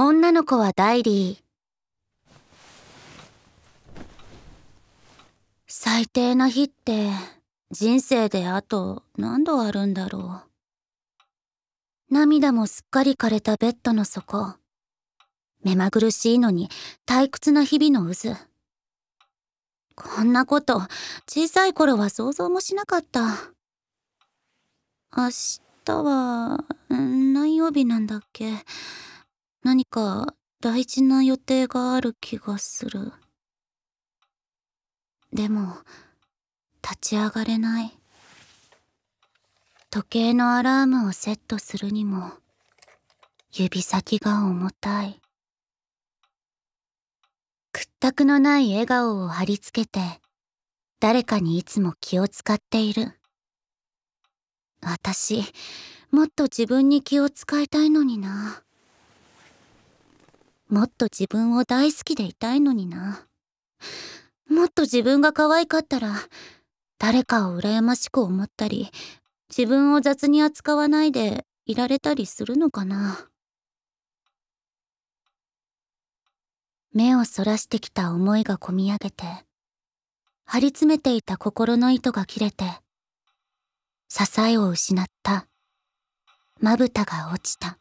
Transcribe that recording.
女の子はダイリー。最低な日って、人生であと何度あるんだろう。涙もすっかり枯れたベッドの底。目まぐるしいのに退屈な日々の渦。こんなこと、小さい頃は想像もしなかった。明日は、何曜日なんだっけ。何か大事な予定がある気がする。でも、立ち上がれない。時計のアラームをセットするにも、指先が重たい。屈託のない笑顔を貼り付けて、誰かにいつも気を使っている。私、もっと自分に気を使いたいのにな。もっと自分を大好きでいたいのにな。もっと自分が可愛かったら、誰かを羨ましく思ったり、自分を雑に扱わないでいられたりするのかな。目をそらしてきた思いがこみ上げて、張り詰めていた心の糸が切れて、支えを失った。まぶたが落ちた。